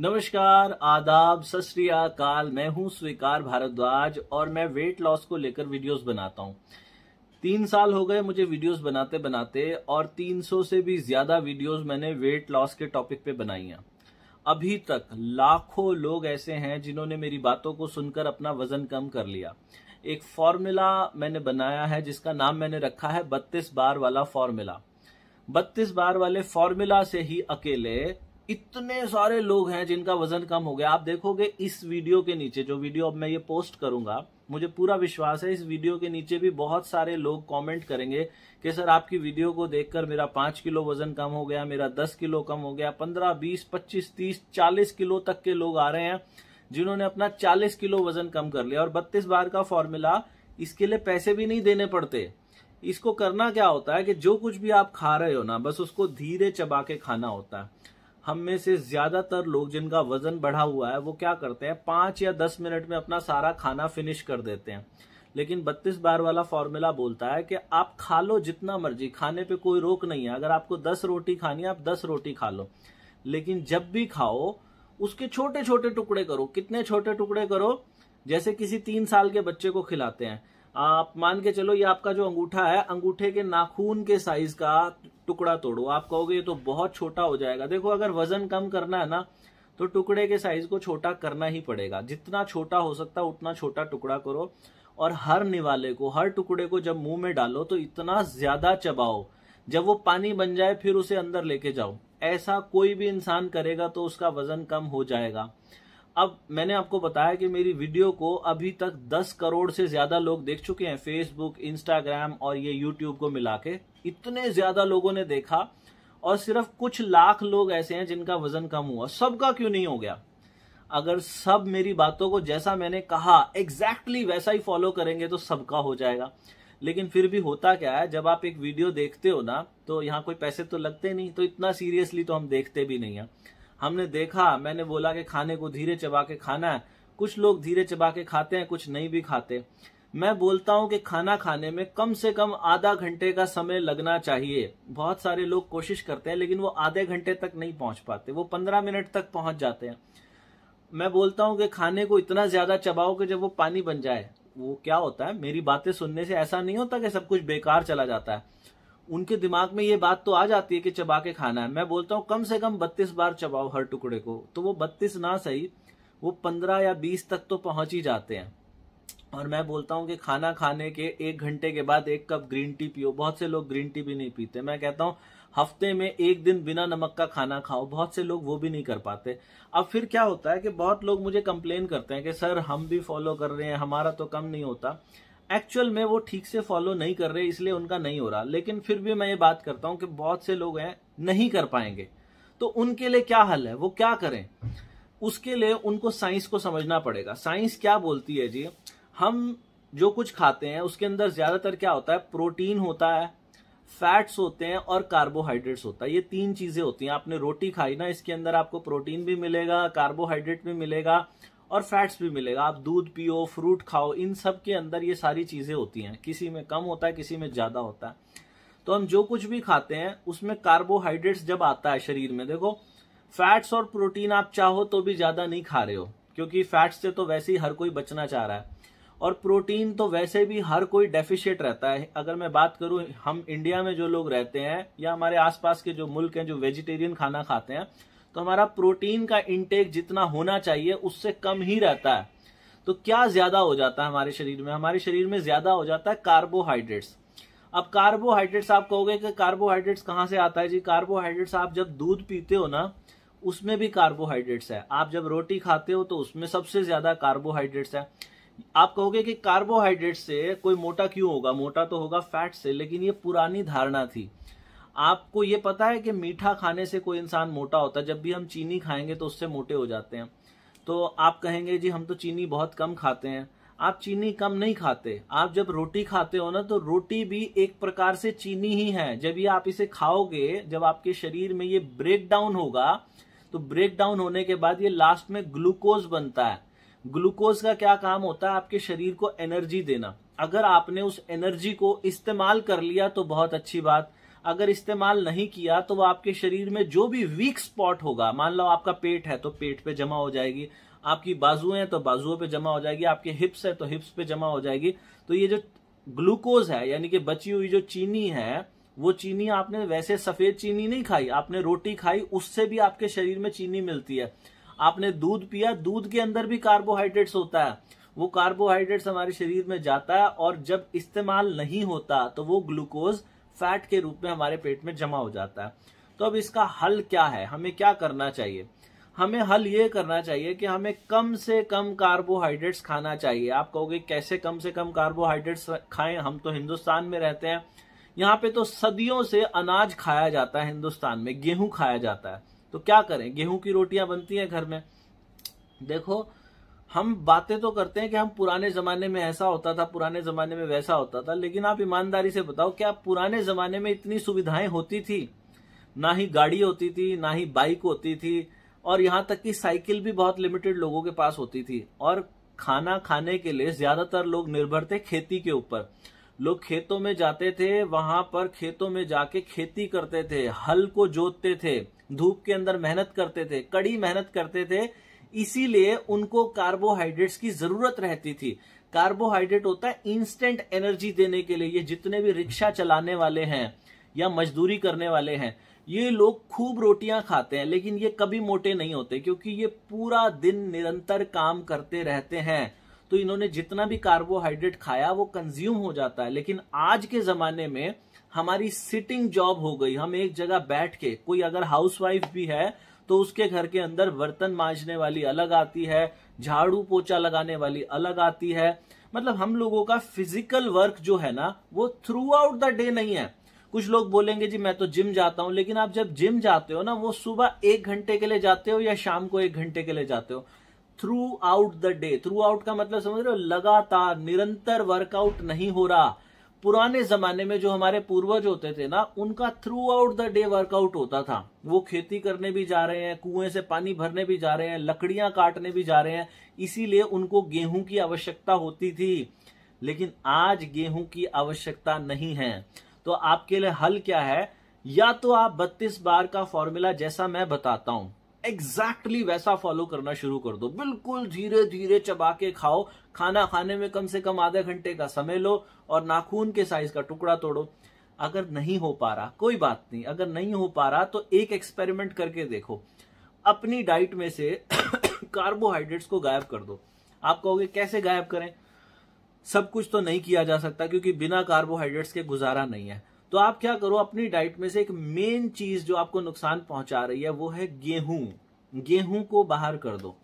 नमस्कार आदाब सत मैं हूं स्वीकार भारद्वाज और मैं वेट लॉस को लेकर वीडियोस बनाता हूं तीन साल हो गए मुझे वीडियोस बनाते बनाते और 300 से भी ज्यादा वीडियोस मैंने वेट लॉस के टॉपिक पे बनाई हैं अभी तक लाखों लोग ऐसे हैं जिन्होंने मेरी बातों को सुनकर अपना वजन कम कर लिया एक फॉर्मूला मैंने बनाया है जिसका नाम मैंने रखा है बत्तीस बार वाला फॉर्मूला बत्तीस बार वाले फॉर्मूला से ही अकेले इतने सारे लोग हैं जिनका वजन कम हो गया आप देखोगे इस वीडियो के नीचे जो वीडियो अब मैं ये पोस्ट करूंगा मुझे पूरा विश्वास है इस वीडियो के नीचे भी बहुत सारे लोग कमेंट करेंगे कि सर आपकी वीडियो को देखकर मेरा पांच किलो वजन कम हो गया मेरा दस किलो कम हो गया पंद्रह बीस पच्चीस तीस चालीस किलो तक के लोग आ रहे हैं जिन्होंने अपना चालीस किलो वजन कम कर लिया और बत्तीस बार का फॉर्मूला इसके लिए पैसे भी नहीं देने पड़ते इसको करना क्या होता है कि जो कुछ भी आप खा रहे हो ना बस उसको धीरे चबा के खाना होता है हम में से ज्यादातर लोग जिनका वजन बढ़ा हुआ है वो क्या करते हैं पांच या दस मिनट में अपना सारा खाना फिनिश कर देते हैं लेकिन 32 बार वाला फॉर्मूला बोलता है कि आप खा लो जितना मर्जी खाने पे कोई रोक नहीं है अगर आपको 10 रोटी खानी है आप 10 रोटी खा लो लेकिन जब भी खाओ उसके छोटे छोटे टुकड़े करो कितने छोटे टुकड़े करो जैसे किसी तीन साल के बच्चे को खिलाते हैं आप मान के चलो ये आपका जो अंगूठा है अंगूठे के नाखून के साइज का टुकड़ा तोड़ो आप कहोगे ये तो बहुत छोटा हो जाएगा देखो अगर वजन कम करना है ना तो टुकड़े के साइज को छोटा करना ही पड़ेगा जितना छोटा हो सकता है उतना छोटा टुकड़ा करो और हर निवाले को हर टुकड़े को जब मुंह में डालो तो इतना ज्यादा चबाओ जब वो पानी बन जाए फिर उसे अंदर लेके जाओ ऐसा कोई भी इंसान करेगा तो उसका वजन कम हो जाएगा अब मैंने आपको बताया कि मेरी वीडियो को अभी तक 10 करोड़ से ज्यादा लोग देख चुके हैं फेसबुक इंस्टाग्राम और ये यूट्यूब को मिला के इतने ज्यादा लोगों ने देखा और सिर्फ कुछ लाख लोग ऐसे हैं जिनका वजन कम हुआ सबका क्यों नहीं हो गया अगर सब मेरी बातों को जैसा मैंने कहा एग्जैक्टली exactly वैसा ही फॉलो करेंगे तो सबका हो जाएगा लेकिन फिर भी होता क्या है जब आप एक वीडियो देखते हो ना तो यहाँ कोई पैसे तो लगते नहीं तो इतना सीरियसली तो हम देखते भी नहीं है हमने देखा मैंने बोला कि खाने को धीरे चबा के खाना है कुछ लोग धीरे चबा के खाते हैं कुछ नहीं भी खाते मैं बोलता हूं कि खाना खाने में कम से कम आधा घंटे का समय लगना चाहिए बहुत सारे लोग कोशिश करते हैं लेकिन वो आधे घंटे तक नहीं पहुंच पाते वो पंद्रह मिनट तक पहुंच जाते हैं मैं बोलता हूं कि खाने को इतना ज्यादा चबाओ कि जब वो पानी बन जाए वो क्या होता है मेरी बातें सुनने से ऐसा नहीं होता कि सब कुछ बेकार चला जाता है उनके दिमाग में ये बात तो आ जाती है कि चबा के खाना है मैं बोलता हूँ कम से कम बत्तीस बार चबाओ हर टुकड़े को तो वो बत्तीस ना सही वो पंद्रह या बीस तक तो पहुंच ही जाते हैं और मैं बोलता हूँ कि खाना खाने के एक घंटे के बाद एक कप ग्रीन टी पियो बहुत से लोग ग्रीन टी भी नहीं पीते मैं कहता हूँ हफ्ते में एक दिन बिना नमक का खाना खाओ बहुत से लोग वो भी नहीं कर पाते अब फिर क्या होता है कि बहुत लोग मुझे कंप्लेन करते हैं कि सर हम भी फॉलो कर रहे हैं हमारा तो कम नहीं होता एक्चुअल में वो ठीक से फॉलो नहीं कर रहे इसलिए उनका नहीं हो रहा लेकिन फिर भी मैं ये बात करता हूं कि बहुत से लोग हैं नहीं कर पाएंगे तो उनके लिए क्या हल है वो क्या करें उसके लिए उनको साइंस को समझना पड़ेगा साइंस क्या बोलती है जी हम जो कुछ खाते हैं उसके अंदर ज्यादातर क्या होता है प्रोटीन होता है फैट्स होते हैं और कार्बोहाइड्रेट्स होता है ये तीन चीजें होती हैं आपने रोटी खाई ना इसके अंदर आपको प्रोटीन भी मिलेगा कार्बोहाइड्रेट भी मिलेगा और फैट्स भी मिलेगा आप दूध पियो फ्रूट खाओ इन सब के अंदर ये सारी चीज़ें होती हैं किसी में कम होता है किसी में ज़्यादा होता है तो हम जो कुछ भी खाते हैं उसमें कार्बोहाइड्रेट्स जब आता है शरीर में देखो फैट्स और प्रोटीन आप चाहो तो भी ज़्यादा नहीं खा रहे हो क्योंकि फैट्स से तो वैसे ही हर कोई बचना चाह रहा है और प्रोटीन तो वैसे भी हर कोई डेफिशिएट रहता है अगर मैं बात करूं हम इंडिया में जो लोग रहते हैं या हमारे आसपास के जो मुल्क हैं जो वेजिटेरियन खाना खाते हैं तो हमारा प्रोटीन का इंटेक जितना होना चाहिए उससे कम ही रहता है तो क्या ज्यादा हो जाता है हमारे शरीर में हमारे शरीर में ज्यादा हो जाता है कार्बोहाइड्रेट्स अब कार्बोहाइड्रेट्स आप कहोगे कि कार्बोहाइड्रेट्स कहाँ से आता है जी कार्बोहाइड्रेट्स आप जब दूध पीते हो ना उसमें भी कार्बोहाइड्रेट्स है आप जब रोटी खाते हो तो उसमें सबसे ज्यादा कार्बोहाइड्रेट्स है आप कहोगे कि कार्बोहाइड्रेट से कोई मोटा क्यों होगा मोटा तो होगा फैट से लेकिन ये पुरानी धारणा थी आपको ये पता है कि मीठा खाने से कोई इंसान मोटा होता है जब भी हम चीनी खाएंगे तो उससे मोटे हो जाते हैं तो आप कहेंगे जी हम तो चीनी बहुत कम खाते हैं आप चीनी कम नहीं खाते आप जब रोटी खाते हो ना तो रोटी भी एक प्रकार से चीनी ही है जब ये आप इसे खाओगे जब आपके शरीर में ये ब्रेक डाउन होगा तो ब्रेक डाउन होने के बाद ये लास्ट में ग्लूकोज बनता है ग्लूकोज का क्या काम होता है आपके शरीर को एनर्जी देना अगर आपने उस एनर्जी को इस्तेमाल कर लिया तो बहुत अच्छी बात अगर इस्तेमाल नहीं किया तो वो आपके शरीर में जो भी वीक स्पॉट होगा मान लो आपका पेट है तो पेट पे जमा हो जाएगी आपकी बाजू हैं तो बाजुओं पे जमा हो जाएगी आपके हिप्स है तो हिप्स पे जमा हो जाएगी तो ये जो ग्लूकोज है यानी कि बची हुई जो चीनी है वो चीनी आपने वैसे सफेद चीनी नहीं खाई आपने रोटी खाई उससे भी आपके शरीर में चीनी मिलती है आपने दूध पिया दूध के अंदर भी कार्बोहाइड्रेट्स होता है वो कार्बोहाइड्रेट्स हमारे शरीर में जाता है और जब इस्तेमाल नहीं होता तो वो ग्लूकोज फैट के रूप में हमारे पेट में जमा हो जाता है तो अब इसका हल क्या है हमें क्या करना चाहिए हमें हल ये करना चाहिए कि हमें कम से कम कार्बोहाइड्रेट्स खाना चाहिए आप कहोगे कैसे कम से कम कार्बोहाइड्रेट्स खाएं हम तो हिंदुस्तान में रहते हैं यहाँ पे तो सदियों से अनाज खाया जाता है हिंदुस्तान में गेहूं खाया जाता है तो क्या करें गेहूं की रोटियां बनती हैं घर में देखो हम बातें तो करते हैं कि हम पुराने जमाने में ऐसा होता था पुराने जमाने में वैसा होता था लेकिन आप ईमानदारी से बताओ क्या पुराने जमाने में इतनी सुविधाएं होती थी ना ही गाड़ी होती थी ना ही बाइक होती थी और यहाँ तक कि साइकिल भी बहुत लिमिटेड लोगों के पास होती थी और खाना खाने के लिए ज्यादातर लोग निर्भर थे खेती के ऊपर लोग खेतों में जाते थे वहां पर खेतों में जाके खेती करते थे हल को जोतते थे धूप के अंदर मेहनत करते थे कड़ी मेहनत करते थे इसीलिए उनको कार्बोहाइड्रेट्स की जरूरत रहती थी कार्बोहाइड्रेट होता है इंस्टेंट एनर्जी देने के लिए ये जितने भी रिक्शा चलाने वाले हैं या मजदूरी करने वाले हैं ये लोग खूब रोटियां खाते हैं लेकिन ये कभी मोटे नहीं होते क्योंकि ये पूरा दिन निरंतर काम करते रहते हैं तो इन्होंने जितना भी कार्बोहाइड्रेट खाया वो कंज्यूम हो जाता है लेकिन आज के जमाने में हमारी सिटिंग जॉब हो गई हम एक जगह बैठ के कोई अगर हाउसवाइफ भी है तो उसके घर के अंदर बर्तन मांजने वाली अलग आती है झाड़ू पोछा लगाने वाली अलग आती है मतलब हम लोगों का फिजिकल वर्क जो है ना वो थ्रू आउट द डे नहीं है कुछ लोग बोलेंगे जी मैं तो जिम जाता हूं लेकिन आप जब जिम जाते हो ना वो सुबह एक घंटे के लिए जाते हो या शाम को एक घंटे के लिए जाते हो throughout the day throughout का मतलब समझ रहे हो लगातार निरंतर वर्कआउट नहीं हो रहा पुराने जमाने में जो हमारे पूर्वज होते थे ना उनका throughout the day workout होता था वो खेती करने भी जा रहे हैं कुएं से पानी भरने भी जा रहे हैं लकड़ियां काटने भी जा रहे हैं इसीलिए उनको गेहूं की आवश्यकता होती थी लेकिन आज गेहूं की आवश्यकता नहीं है तो आपके लिए हल क्या है या तो आप बत्तीस बार का फॉर्मूला जैसा मैं बताता हूं एग्जैक्टली exactly वैसा फॉलो करना शुरू कर दो बिल्कुल धीरे धीरे चबा के खाओ खाना खाने में कम से कम आधे घंटे का समय लो और नाखून के साइज का टुकड़ा तोड़ो अगर नहीं हो पा रहा कोई बात नहीं अगर नहीं हो पा रहा तो एक एक्सपेरिमेंट करके देखो अपनी डाइट में से कार्बोहाइड्रेट्स को गायब कर दो आप कहोगे कैसे गायब करें सब कुछ तो नहीं किया जा सकता क्योंकि बिना कार्बोहाइड्रेट्स के गुजारा नहीं है तो आप क्या करो अपनी डाइट में से एक मेन चीज जो आपको नुकसान पहुंचा रही है वो है गेहूं गेहूं को बाहर कर दो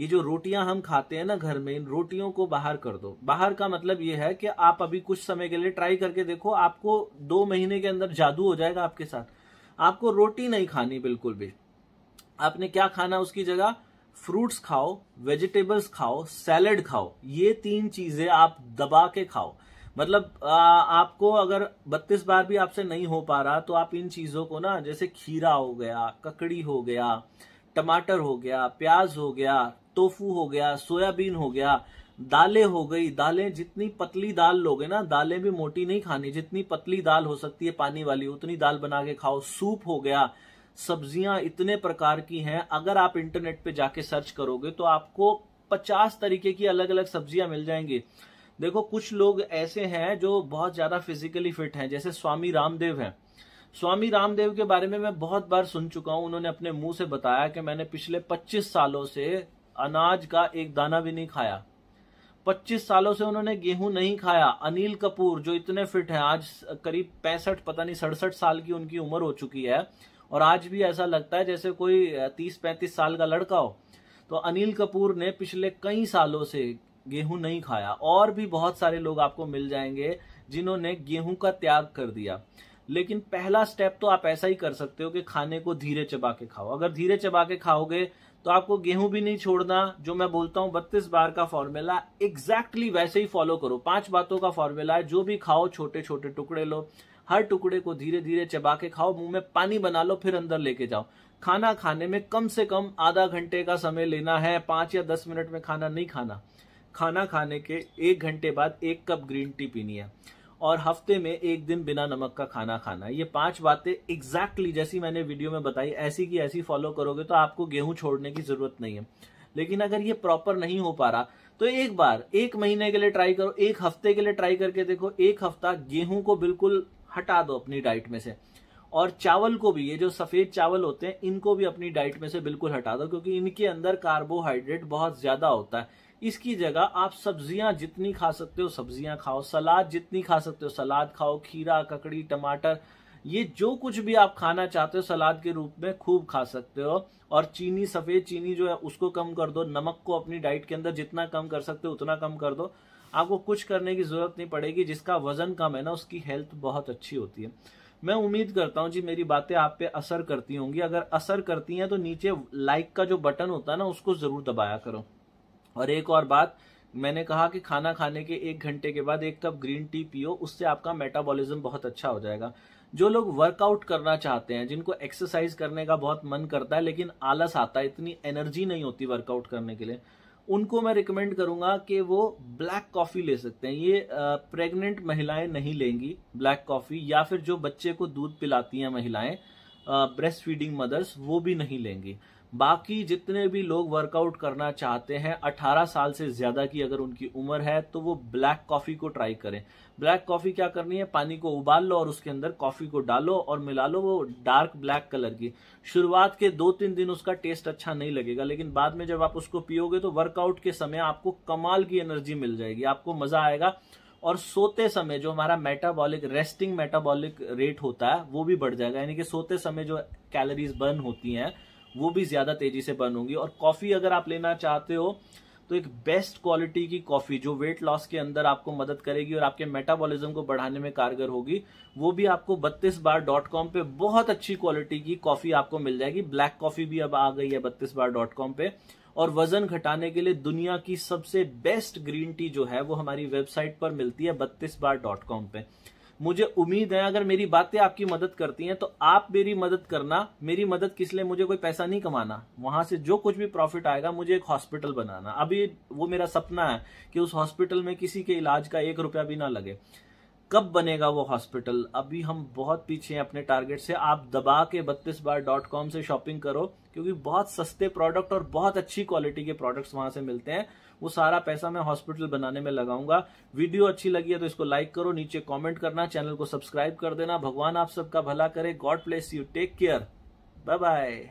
ये जो रोटियां हम खाते हैं ना घर में इन रोटियों को बाहर कर दो बाहर का मतलब ये है कि आप अभी कुछ समय के लिए ट्राई करके देखो आपको दो महीने के अंदर जादू हो जाएगा आपके साथ आपको रोटी नहीं खानी बिल्कुल भी आपने क्या खाना उसकी जगह फ्रूट्स खाओ वेजिटेबल्स खाओ सैलड खाओ ये तीन चीजें आप दबा के खाओ मतलब आ, आपको अगर बत्तीस बार भी आपसे नहीं हो पा रहा तो आप इन चीजों को ना जैसे खीरा हो गया ककड़ी हो गया टमाटर हो गया प्याज हो गया टोफू हो गया सोयाबीन हो गया दालें हो गई दालें जितनी पतली दाल लोगे ना दालें भी मोटी नहीं खानी जितनी पतली दाल हो सकती है पानी वाली उतनी दाल बना के खाओ सूप हो गया सब्जियां इतने प्रकार की हैं अगर आप इंटरनेट पे जाके सर्च करोगे तो आपको पचास तरीके की अलग अलग सब्जियां मिल जाएंगी देखो कुछ लोग ऐसे हैं जो बहुत ज़्यादा फिजिकली फिट हैं जैसे स्वामी रामदेव हैं स्वामी रामदेव के बारे में मैं बहुत बार सुन चुका हूं उन्होंने अपने मुंह से बताया कि मैंने पिछले 25 सालों से अनाज का एक दाना भी नहीं खाया 25 सालों से उन्होंने गेहूं नहीं खाया अनिल कपूर जो इतने फिट हैं आज करीब पैंसठ पता नहीं सड़सठ साल की उनकी उम्र हो चुकी है और आज भी ऐसा लगता है जैसे कोई तीस पैंतीस साल का लड़का हो तो अनिल कपूर ने पिछले कई सालों से गेहूं नहीं खाया और भी बहुत सारे लोग आपको मिल जाएंगे जिन्होंने गेहूं का त्याग कर दिया लेकिन पहला स्टेप तो आप ऐसा ही कर सकते हो कि खाने को धीरे चबा के खाओ अगर धीरे चबा के खाओगे तो आपको गेहूं भी नहीं छोड़ना जो मैं बोलता हूं बत्तीस बार का फॉर्मूला एग्जैक्टली exactly वैसे ही फॉलो करो पांच बातों का फॉर्मूला है जो भी खाओ छोटे छोटे टुकड़े लो हर टुकड़े को धीरे धीरे चबा के खाओ मुंह में पानी बना लो फिर अंदर लेके जाओ खाना खाने में कम से कम आधा घंटे का समय लेना है पांच या दस मिनट में खाना नहीं खाना खाना खाने के एक घंटे बाद एक कप ग्रीन टी पीनी है और हफ्ते में एक दिन बिना नमक का खाना खाना ये पांच बातें एग्जैक्टली जैसी मैंने वीडियो में बताई ऐसी की ऐसी फॉलो करोगे तो आपको गेहूं छोड़ने की जरूरत नहीं है लेकिन अगर ये प्रॉपर नहीं हो पा रहा तो एक बार एक महीने के लिए ट्राई करो एक हफ्ते के लिए ट्राई करके देखो एक हफ्ता गेहूं को बिल्कुल हटा दो अपनी डाइट में से और चावल को भी ये जो सफेद चावल होते हैं इनको भी अपनी डाइट में से बिल्कुल हटा दो क्योंकि इनके अंदर कार्बोहाइड्रेट बहुत ज्यादा होता है इसकी जगह आप सब्जियां जितनी खा सकते हो सब्जियां खाओ सलाद जितनी खा सकते हो सलाद खाओ खीरा ककड़ी टमाटर ये जो कुछ भी आप खाना चाहते हो सलाद के रूप में खूब खा सकते हो और चीनी सफेद चीनी जो है उसको कम कर दो नमक को अपनी डाइट के अंदर जितना कम कर सकते हो उतना कम कर दो आपको कुछ करने की जरूरत नहीं पड़ेगी जिसका वजन कम है ना उसकी हेल्थ बहुत अच्छी होती है मैं उम्मीद करता हूं जी मेरी बातें आप पे असर करती होंगी अगर असर करती हैं तो नीचे लाइक का जो बटन होता है ना उसको जरूर दबाया करो और एक और बात मैंने कहा कि खाना खाने के एक घंटे के बाद एक कप ग्रीन टी पियो उससे आपका मेटाबॉलिज्म बहुत अच्छा हो जाएगा जो लोग वर्कआउट करना चाहते हैं जिनको एक्सरसाइज करने का बहुत मन करता है लेकिन आलस आता है इतनी एनर्जी नहीं होती वर्कआउट करने के लिए उनको मैं रिकमेंड करूंगा कि वो ब्लैक कॉफ़ी ले सकते हैं ये प्रेग्नेंट महिलाएं नहीं लेंगी ब्लैक कॉफ़ी या फिर जो बच्चे को दूध पिलाती हैं महिलाएं ब्रेस्ट फीडिंग मदर्स वो भी नहीं लेंगी बाकी जितने भी लोग वर्कआउट करना चाहते हैं 18 साल से ज़्यादा की अगर उनकी उम्र है तो वो ब्लैक कॉफ़ी को ट्राई करें ब्लैक कॉफ़ी क्या करनी है पानी को उबाल लो और उसके अंदर कॉफ़ी को डालो और मिला लो वो डार्क ब्लैक कलर की शुरुआत के दो तीन दिन उसका टेस्ट अच्छा नहीं लगेगा लेकिन बाद में जब आप उसको पियोगे तो वर्कआउट के समय आपको कमाल की एनर्जी मिल जाएगी आपको मज़ा आएगा और सोते समय जो हमारा मेटाबॉलिक रेस्टिंग मेटाबॉलिक रेट होता है वो भी बढ़ जाएगा यानी कि सोते समय जो कैलोरीज बर्न होती हैं वो भी ज़्यादा तेज़ी से बर्न होंगी और कॉफ़ी अगर आप लेना चाहते हो तो एक बेस्ट क्वालिटी की कॉफ़ी जो वेट लॉस के अंदर आपको मदद करेगी और आपके मेटाबॉलिज्म को बढ़ाने में कारगर होगी वो भी आपको बत्तीस बार डॉट कॉम पे बहुत अच्छी क्वालिटी की कॉफ़ी आपको मिल जाएगी ब्लैक कॉफ़ी भी अब आ गई है बत्तीस बार डॉट कॉम पे और वजन घटाने के लिए दुनिया की सबसे बेस्ट ग्रीन टी जो है वो हमारी वेबसाइट पर मिलती है बत्तीस बार डॉट कॉम पे मुझे उम्मीद है अगर मेरी बातें आपकी मदद करती हैं तो आप मेरी मदद करना मेरी मदद किस लिए मुझे कोई पैसा नहीं कमाना वहां से जो कुछ भी प्रॉफिट आएगा मुझे एक हॉस्पिटल बनाना अभी वो मेरा सपना है कि उस हॉस्पिटल में किसी के इलाज का एक रुपया भी ना लगे कब बनेगा वो हॉस्पिटल अभी हम बहुत पीछे हैं अपने टारगेट से आप दबा के बत्तीस बार डॉट कॉम से शॉपिंग करो क्योंकि बहुत सस्ते प्रोडक्ट और बहुत अच्छी क्वालिटी के प्रोडक्ट्स वहां से मिलते हैं वो सारा पैसा मैं हॉस्पिटल बनाने में लगाऊंगा वीडियो अच्छी लगी है तो इसको लाइक करो नीचे कॉमेंट करना चैनल को सब्सक्राइब कर देना भगवान आप सबका भला करे God bless you take care bye bye